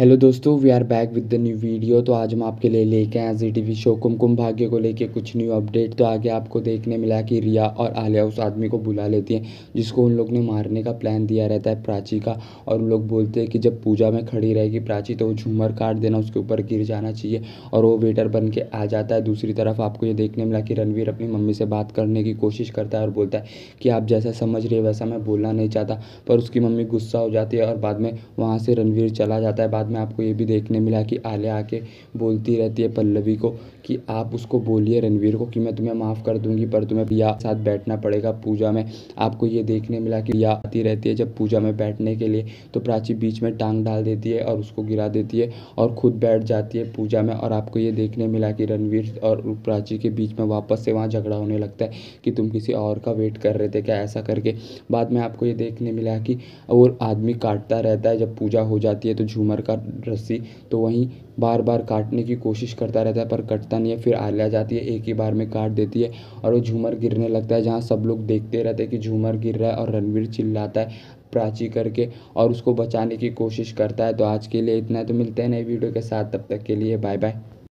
hello दोस्तों we are back with the new video तो आज हम आपके लिए लेके आए Zee T V show Kumkum Bhagya को लेके कुछ न्यू अपडेट तो आगे आपको देखने मिला कि रिया और आलिया उस आदमी को बुला लेती हैं जिसको उन लोग ने मारने का प्लान दिया रहता है प्राची का और उन लोग बोलते हैं कि जब पूजा में खड़ी रहेगी प्राची तो वो झूमर काट देना उसके ऊपर गिर जाना चाहिए और वो वेटर बन के आ जाता है दूसरी तरफ आपको ये देखने मिला कि रणवीर अपनी मम्मी से बात करने की कोशिश करता है और बोलता है कि आप जैसा समझ रहे वैसा मैं बोलना नहीं चाहता पर उसकी मम्मी गुस्सा हो जाती है और बाद में वहाँ से रणवीर चला जाता है बाद में आपको ये भी देखने मिला कि आलिया आके बोलती रहती है पल्लवी को कि आप उसको बोलिए रणवीर को कि मैं तुम्हें माफ़ कर दूंगी पर तुम्हें रिया साथ बैठना पड़ेगा पूजा में आपको ये देखने मिला कि रिया आती रहती है जब पूजा में बैठने के लिए तो प्राची बीच में टांग डाल देती है और उसको गिरा देती है और खुद बैठ जाती है पूजा में और आपको ये देखने मिला कि रणवीर और प्राची के बीच में वापस से वहाँ झगड़ा होने लगता है कि तुम किसी और का वेट कर रहे थे क्या ऐसा करके बाद में आपको ये देखने मिला कि और आदमी काटता रहता है जब पूजा हो जाती है तो झूमर का रस्सी तो वहीं बार बार काटने की कोशिश करता रहता है पर कटता नहीं है फिर लिया जाती है एक ही बार में काट देती है और वो झूमर गिरने लगता है जहाँ सब लोग देखते रहते हैं कि झूमर गिर रहा है और रणवीर चिल्लाता है प्राची करके और उसको बचाने की कोशिश करता है तो आज के लिए इतना तो मिलते हैं नई वीडियो के साथ तब तक के लिए बाय बाय